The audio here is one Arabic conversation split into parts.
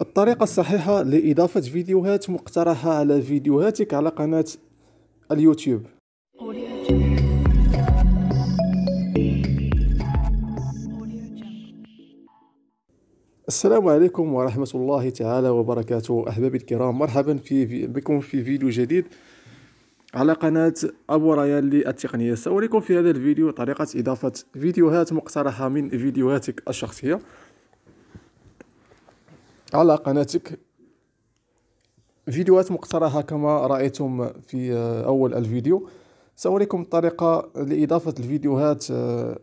الطريقة الصحيحة لإضافة فيديوهات مقترحة على فيديوهاتك على قناة اليوتيوب السلام عليكم ورحمة الله تعالى وبركاته أحبابي الكرام مرحبا في بكم في فيديو جديد على قناة أبو ريال للتقنية سأريكم في هذا الفيديو طريقة إضافة فيديوهات مقترحة من فيديوهاتك الشخصية على قناتك فيديوهات مقترحة كما رأيتم في أول الفيديو سأريكم طريقة لإضافة الفيديوهات آه،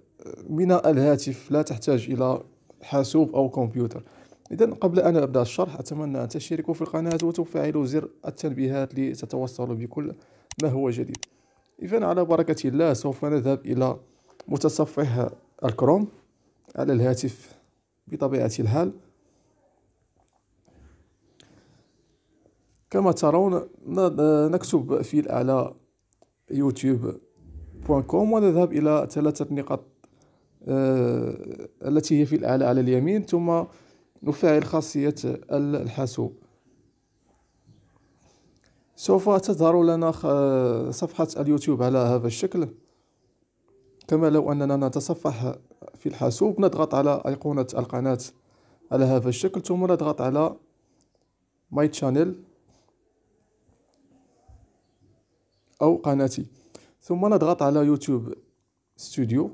من الهاتف لا تحتاج إلى حاسوب أو كمبيوتر إذا قبل أن أبدأ الشرح أتمنى أن تشتركوا في القناة وتفعلوا زر التنبيهات لتتوصلوا بكل ما هو جديد إذا على بركة الله سوف نذهب إلى متصفح الكروم على الهاتف بطبيعة الحال كما ترون نكتب في الأعلى كوم ونذهب إلى ثلاثة نقاط آه، التي هي في الأعلى على اليمين ثم نفعل خاصية الحاسوب سوف تظهر لنا صفحة اليوتيوب على هذا الشكل كما لو أننا نتصفح في الحاسوب نضغط على أيقونة القناة على هذا الشكل ثم نضغط على ماي تشانل أو قناتي ثم نضغط على يوتيوب ستوديو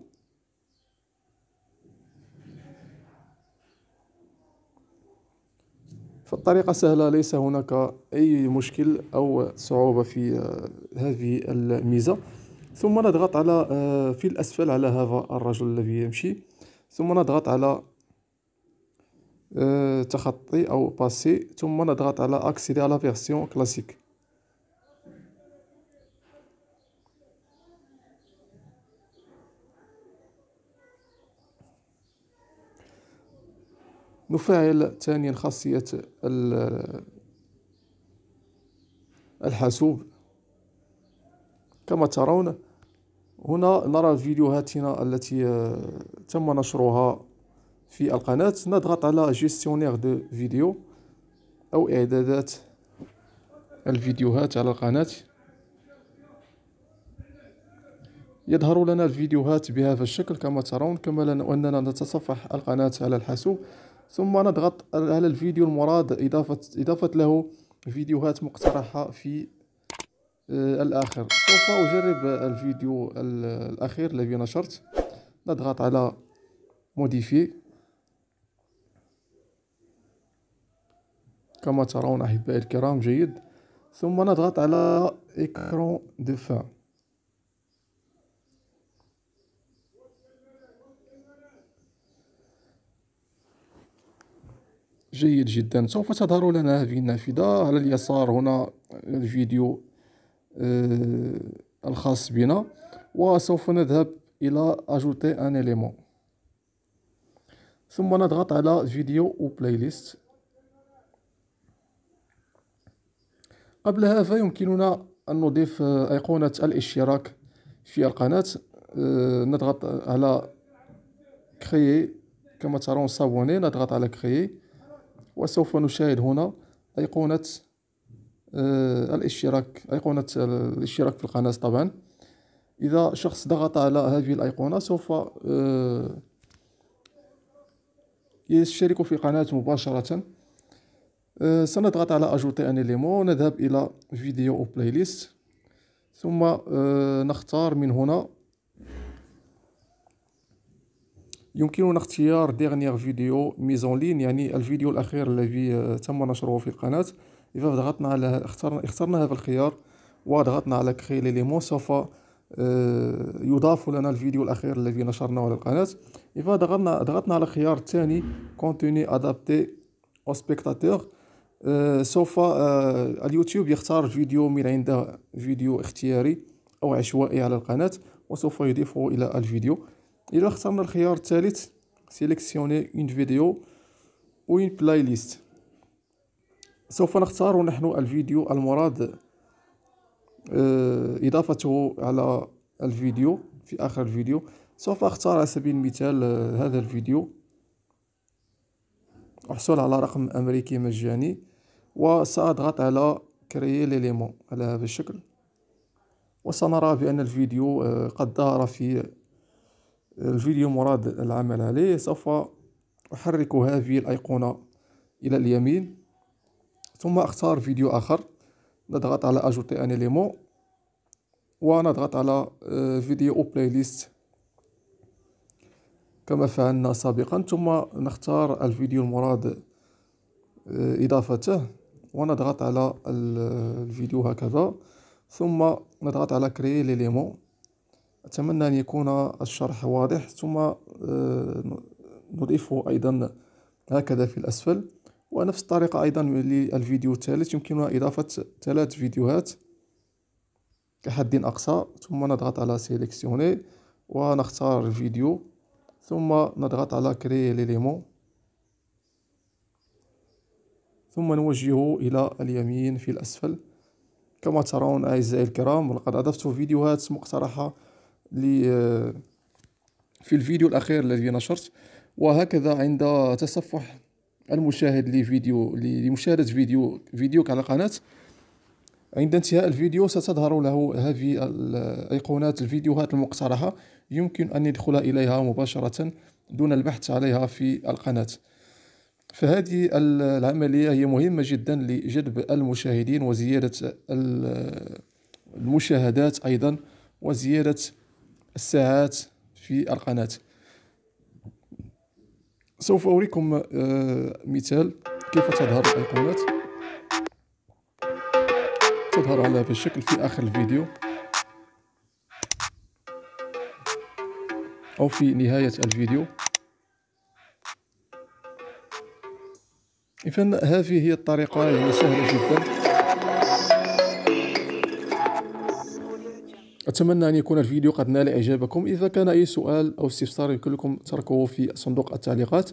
فالطريقة سهلة ليس هناك أي مشكل أو صعوبة في آه، هذه الميزة ثم نضغط على آه، في الأسفل على هذا الرجل الذي يمشي ثم نضغط على آه، تخطي أو باسي ثم نضغط على أكسيدي على فيرسيون كلاسيك نفعل ثانيا خاصية الحاسوب كما ترون هنا نرى فيديوهاتنا التي آه، تم نشرها في القناة نضغط على جيستيونير دو فيديو أو إعدادات الفيديوهات على القناة يظهر لنا الفيديوهات بهذا الشكل كما ترون كما أننا نتصفح القناة على الحاسوب ثم نضغط على الفيديو المراد إضافة, إضافة له فيديوهات مقترحة في آه، الآخر سوف أجرب الفيديو الأخير الذي نشرت نضغط على موديفي كما ترون أحبائي الكرام جيد ثم نضغط على ايكرون دفاع جيد جدا سوف تظهر لنا هذه النافذة على اليسار هنا الفيديو آه، الخاص بنا وسوف نذهب إلى أجوتي أن إليمون ثم نضغط على فيديو أو بلاي ليست قبل هذا يمكننا أن نضيف آه، أيقونة الاشتراك في القناة آه، نضغط على كريي كما ترون صابوني نضغط على كريي وسوف نشاهد هنا أيقونة آه، الاشتراك أيقونة الاشتراك في القناة طبعا إذا شخص ضغط على هذه الأيقونة سوف آه، يشترك في قناة مباشرة آه، سنضغط على أجوتي أن ليمون نذهب إلى فيديو أو بلاي ليست ثم نختار من هنا يمكننا اختيار ديغنيغ فيديو ميزون لين يعني الفيديو الأخير الذي آه، تم نشره في القناة إذا ضغطنا على اخترنا, اخترنا هذا الخيار وضغطنا على كري ليمون سوف آه، يضاف لنا الفيديو الأخير الذي نشرناه على القناة إذا ضغطنا ضغطنا على الخيار الثاني كونتوني أدابتي أو سبيكتاتور سوف آه، اليوتيوب يختار فيديو من عنده فيديو اختياري أو عشوائي على القناة وسوف يضيفه إلى الفيديو الى اخترنا الخيار الثالث سيليكسيوني اون فيديو و اون بلاي ليست سوف نختار نحن الفيديو المراد آه، اضافته على الفيديو في اخر الفيديو سوف اختار على سبيل المثال آه، هذا الفيديو احصل على رقم امريكي مجاني وساضغط على كريي ليليمون على هذا الشكل وسنرى بان الفيديو آه، قد ظهر في الفيديو مراد العمل عليه سوف أحرك هذه الأيقونة إلى اليمين ثم أختار فيديو آخر نضغط على أجوتي أن إليمون ونضغط على آه، فيديو أو بلاي ليست كما فعلنا سابقا ثم نختار الفيديو المراد آه، إضافته ونضغط على الفيديو هكذا ثم نضغط على كريي ليليمون أتمنى أن يكون الشرح واضح ثم آه، نضيفه أيضا هكذا في الأسفل ونفس الطريقة أيضا للفيديو الثالث يمكننا إضافة ثلاث فيديوهات كحد أقصى ثم نضغط على سيليكسيوني ونختار الفيديو ثم نضغط على كري ليليمون ثم نوجهه إلى اليمين في الأسفل كما ترون أعزائي الكرام لقد أضفت فيديوهات مقترحة آه، في الفيديو الأخير الذي نشرت وهكذا عند تصفح المشاهد لفيديو لمشاهدة فيديو فيديوك على قناة عند انتهاء الفيديو ستظهر له هذه الايقونات الفيديوهات المقترحة يمكن أن يدخل إليها مباشرة دون البحث عليها في القناة فهذه العملية هي مهمة جدا لجذب المشاهدين وزيادة المشاهدات أيضا وزيادة الساعات في القناة سوف أريكم آه، مثال كيف تظهر الأيقونات تظهر على هذا الشكل في آخر الفيديو أو في نهاية الفيديو إذن هذه هي الطريقة يعني سهلة جدا أتمنى أن يكون الفيديو قد نال إعجابكم إذا كان أي سؤال أو استفسار يمكنكم تركه في صندوق التعليقات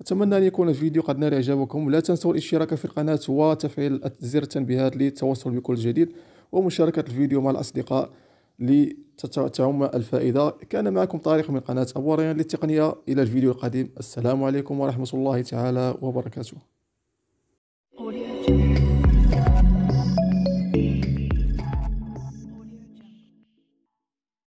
أتمنى أن يكون الفيديو قد نال إعجابكم لا تنسوا الاشتراك في القناة وتفعيل زر التنبيهات للتواصل بكل جديد ومشاركة الفيديو مع الأصدقاء لتعم الفائدة كان معكم طارق من قناة أبو ريان للتقنية إلى الفيديو القادم السلام عليكم ورحمة الله تعالى وبركاته